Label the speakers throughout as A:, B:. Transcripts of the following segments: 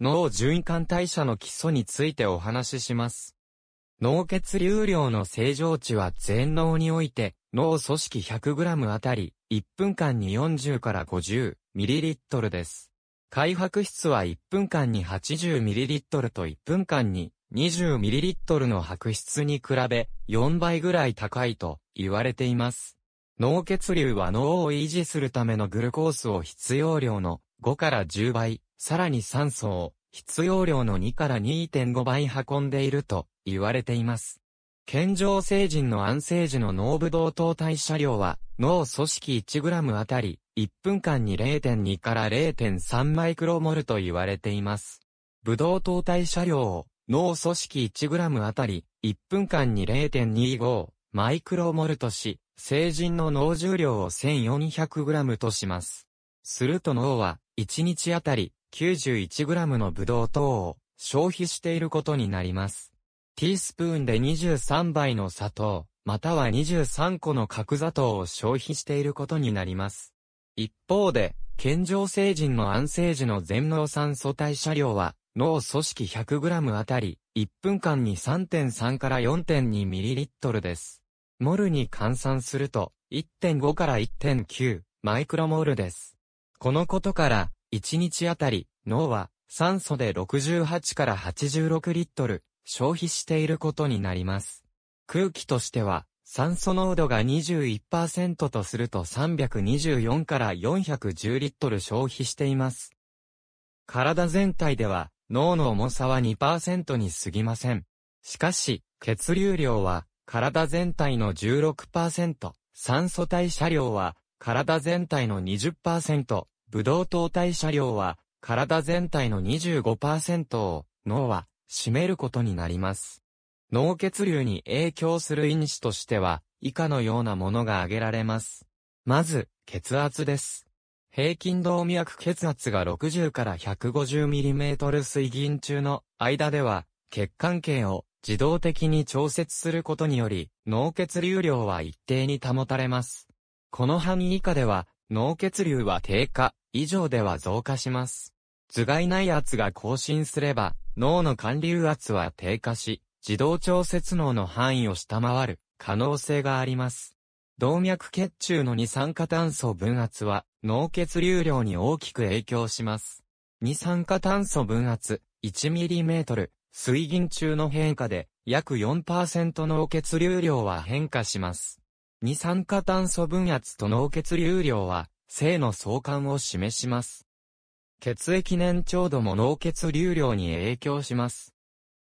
A: 脳循環代謝の基礎についてお話しします。脳血流量の正常値は全脳において、脳組織 100g あたり、1分間に40から 50ml です。開白質は1分間に 80ml と1分間に 20ml の白質に比べ4倍ぐらい高いと言われています。脳血流は脳を維持するためのグルコースを必要量の5から10倍、さらに酸素を必要量の2から2.5倍運んでいると言われています。健常成人の安静時の脳ブドウ糖代謝量は脳組織 1g あたり1分間に0.2から0.3マイクロモルと言われています。ブドウ糖代謝量を脳組織 1g あたり1分間に0.25マイクロモルとし、成人の脳重量を 1400g とします。すると脳は、1日あたり 91g のブドウ糖を消費していることになります。ティースプーンで23倍の砂糖、または23個の角砂糖を消費していることになります。一方で、健常成人の安静時の全脳酸素代謝量は、脳組織 100g あたり、1分間に3.3から 4.2ml です。モルに換算すると、1.5から1.9マイクロモールです。このことから、1日あたり、脳は酸素で68から86リットル消費していることになります。空気としては、酸素濃度が21%とすると324から410リットル消費しています。体全体では脳の重さは2%に過ぎません。しかし、血流量は体全体の16%、酸素代謝量は体全体の20%、ブドウ糖代謝量は、体全体の25%を、脳は、占めることになります。脳血流に影響する因子としては、以下のようなものが挙げられます。まず、血圧です。平均動脈血圧が60から 150mm 水銀中の間では、血管系を自動的に調節することにより、脳血流量は一定に保たれます。この範囲以下では、脳血流は低下、以上では増加します。頭蓋内圧が更新すれば、脳の管理油圧は低下し、自動調節脳の範囲を下回る可能性があります。動脈血中の二酸化炭素分圧は脳血流量に大きく影響します。二酸化炭素分圧 1mm 水銀中の変化で約4%脳血流量は変化します。二酸化炭素分圧と脳血流量は、性の相関を示します。血液粘稠度も脳血流量に影響します。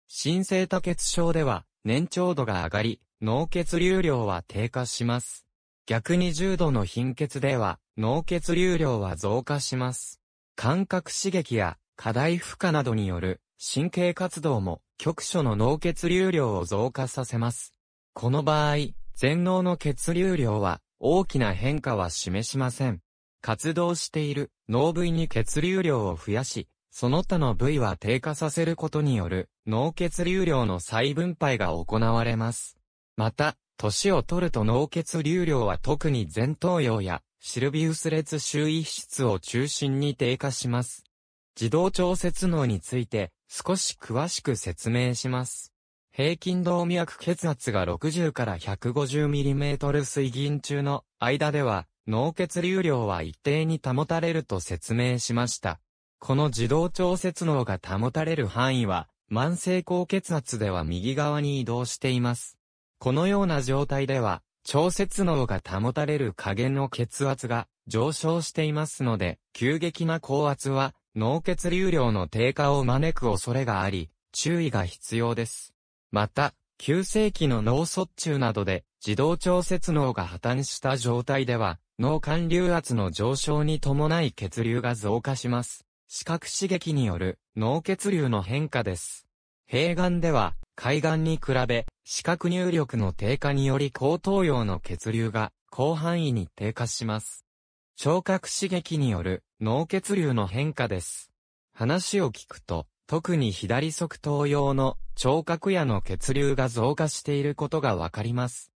A: 新生多血症では、粘稠度が上がり、脳血流量は低下します。逆に重度の貧血では、脳血流量は増加します。感覚刺激や過大負荷などによる神経活動も局所の脳血流量を増加させます。この場合、全脳の血流量は大きな変化は示しません。活動している脳部位に血流量を増やし、その他の部位は低下させることによる脳血流量の再分配が行われます。また、年を取ると脳血流量は特に前頭葉やシルビウス列周囲皮質を中心に低下します。自動調節脳について少し詳しく説明します。平均動脈血圧が60から 150mm 水銀中の間では、脳血流量は一定に保たれると説明しました。この自動調節脳が保たれる範囲は、慢性高血圧では右側に移動しています。このような状態では、調節脳が保たれる加減の血圧が上昇していますので、急激な高圧は脳血流量の低下を招く恐れがあり、注意が必要です。また、急性期の脳卒中などで自動調節脳が破綻した状態では、脳管流圧の上昇に伴い血流が増加します。視覚刺激による脳血流の変化です。平眼では、海岸に比べ、視覚入力の低下により高東洋の血流が広範囲に低下します。聴覚刺激による脳血流の変化です。話を聞くと、特に左側頭用の聴覚野の血流が増加していることがわかります。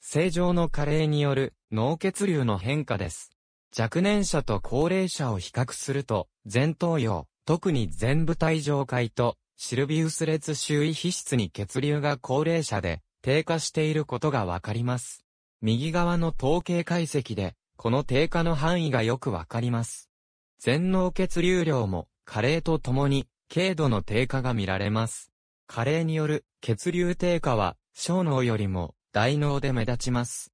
A: 正常の加齢による脳血流の変化です。若年者と高齢者を比較すると、前頭葉、特に前部体上界とシルビウス列周囲皮質に血流が高齢者で低下していることがわかります。右側の統計解析で、この低下の範囲がよくわかります。全脳血流量も加齢とともに軽度の低下が見られます。加齢による血流低下は小脳よりも大脳で目立ちます。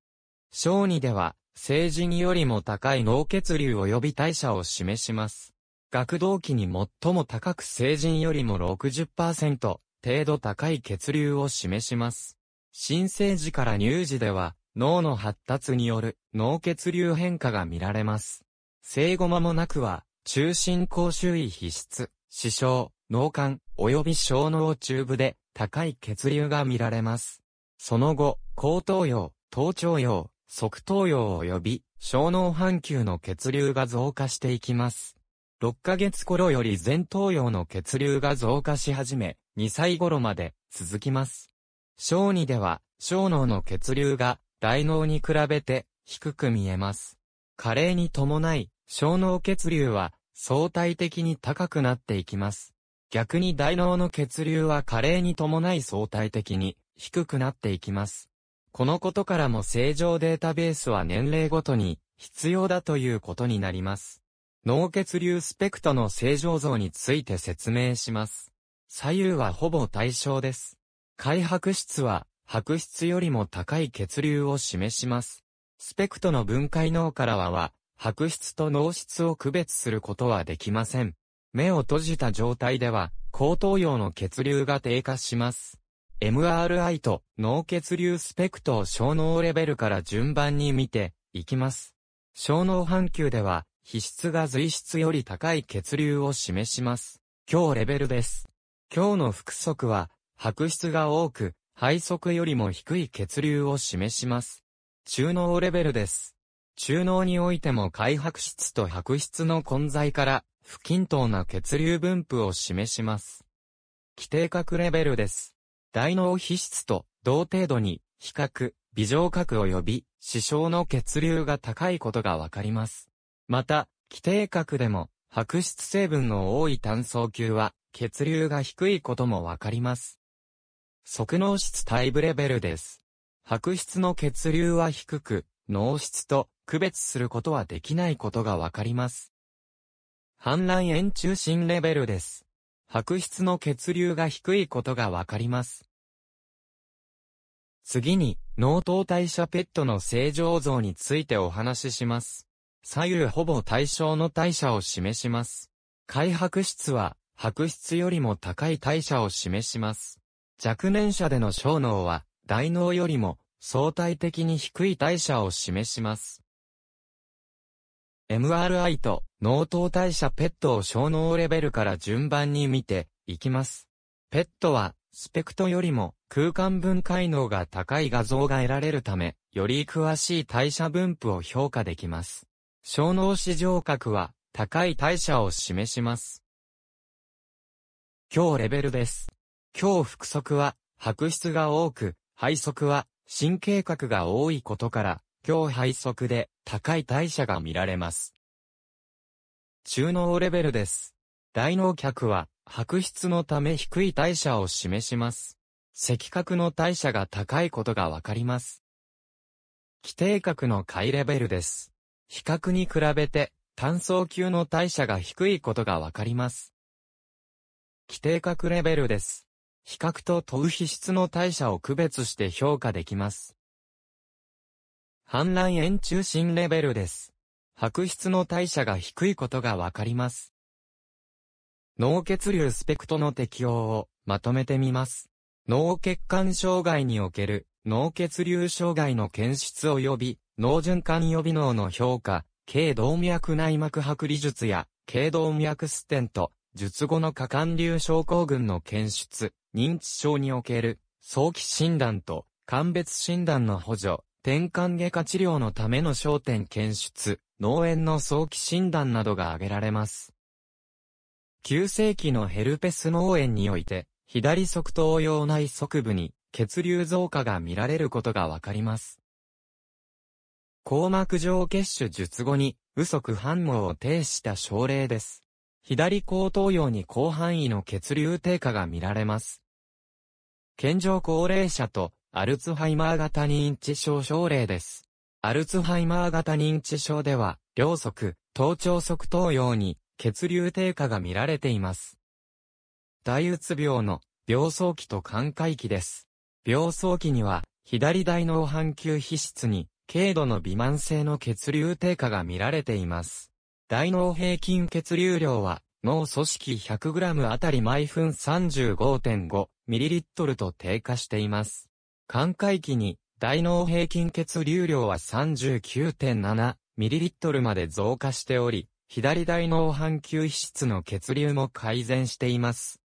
A: 小児では成人よりも高い脳血流及び代謝を示します。学童期に最も高く成人よりも60%程度高い血流を示します。新生児から乳児では脳の発達による脳血流変化が見られます。生後間もなくは中心口周囲皮質、視床、脳幹、及び小脳中部で高い血流が見られます。その後、後頭葉、頭頂葉、側頭葉及び小脳半球の血流が増加していきます。6ヶ月頃より前頭葉の血流が増加し始め、2歳頃まで続きます。小2では、小脳の血流が大脳に比べて低く見えます。加齢に伴い、小脳血流は相対的に高くなっていきます。逆に大脳の血流は加齢に伴い相対的に低くなっていきます。このことからも正常データベースは年齢ごとに必要だということになります。脳血流スペクトの正常像について説明します。左右はほぼ対称です。開白質は白質よりも高い血流を示します。スペクトの分解脳からはは、白質と脳質を区別することはできません。目を閉じた状態では、高等葉の血流が低下します。MRI と脳血流スペクトを小脳レベルから順番に見ていきます。小脳半球では、皮質が髄質より高い血流を示します。今日レベルです。今日の複足は、白質が多く、肺側よりも低い血流を示します。中脳レベルです。中脳においても開白質と白質の混在から、不均等な血流分布を示します。規定核レベルです。大脳皮質と同程度に、比較、微乗核及び、死傷の血流が高いことがわかります。また、規定核でも、白質成分の多い単層球は、血流が低いこともわかります。側脳質タイブレベルです。白質の血流は低く、脳質と区別することはできないことがわかります。反乱円中心レベルです。白質の血流が低いことがわかります。次に、脳頭代謝ペットの正常像についてお話しします。左右ほぼ対象の代謝を示します。開白質は、白質よりも高い代謝を示します。若年者での小脳は、大脳よりも相対的に低い代謝を示します。MRI と脳頭代謝ペットを小脳レベルから順番に見ていきます。ペットはスペクトよりも空間分解能が高い画像が得られるため、より詳しい代謝分布を評価できます。小脳視上核は高い代謝を示します。今日レベルです。今日腹側は白質が多く、肺側は神経核が多いことから、強肺速で高い代謝が見られます。中脳レベルです。大脳脚は白質のため低い代謝を示します。赤角の代謝が高いことがわかります。規定角の下位レベルです。比較に比べて単層級の代謝が低いことがわかります。規定角レベルです。比較と等皮質の代謝を区別して評価できます。反乱円中心レベルです。白質の代謝が低いことがわかります。脳血流スペクトの適用をまとめてみます。脳血管障害における脳血流障害の検出及び脳循環予備脳の評価、軽動脈内膜剥離術や軽動脈ステント、術後の過管流症候群の検出、認知症における早期診断と鑑別診断の補助、転換外科治療のための焦点検出、脳炎の早期診断などが挙げられます。急性期のヘルペス脳炎において、左側頭葉内側部に血流増加が見られることがわかります。硬膜上血腫術後に、右側反応を呈した症例です。左後頭葉に広範囲の血流低下が見られます。健常高齢者とアルツハイマー型認知症症例です。アルツハイマー型認知症では、両側、頭頂側頭葉に血流低下が見られています。大うつ病の病巣期と寛解期です。病巣期には、左大脳半球皮質に、軽度の微慢性の血流低下が見られています。大脳平均血流量は、脳組織 100g あたり毎分 35.5ml と低下しています。寛解期に大脳平均血流量は 39.7ml まで増加しており、左大脳半球皮質の血流も改善しています。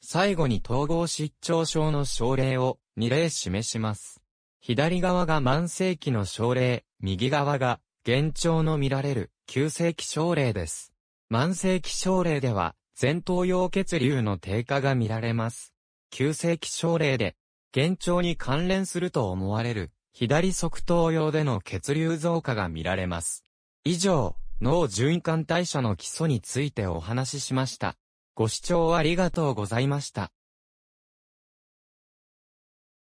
A: 最後に統合失調症の症例を2例示します。左側が慢性期の症例、右側が幻聴の見られる急性期症例です。慢性期症例では前頭葉血流の低下が見られます。急性期症例で現聴に関連すると思われる、左側頭用での血流増加が見られます。以上、脳循環代謝の基礎についてお話ししました。ご視聴ありがとうございました。